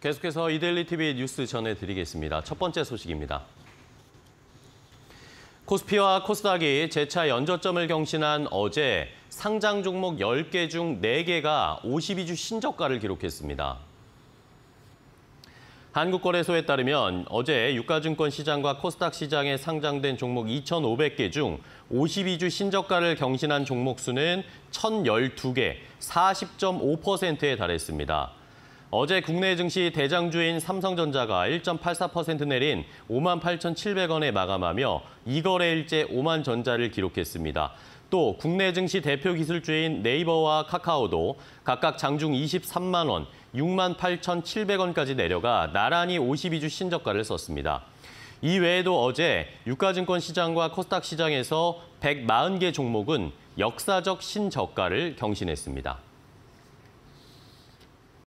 계속해서 이데일리 TV 뉴스 전해드리겠습니다. 첫 번째 소식입니다. 코스피와 코스닥이 재차 연저점을 경신한 어제 상장 종목 10개 중 4개가 52주 신저가를 기록했습니다. 한국거래소에 따르면 어제 유가증권 시장과 코스닥 시장에 상장된 종목 2,500개 중 52주 신저가를 경신한 종목 수는 1,012개, 40.5%에 달했습니다. 어제 국내 증시 대장주인 삼성전자가 1.84% 내린 5 8,700원에 마감하며 2거래일째 5만 전자를 기록했습니다. 또 국내 증시 대표 기술주인 네이버와 카카오도 각각 장중 23만 원, 6만 8,700원까지 내려가 나란히 52주 신저가를 썼습니다. 이 외에도 어제 유가증권 시장과 코스닥 시장에서 140개 종목은 역사적 신저가를 경신했습니다.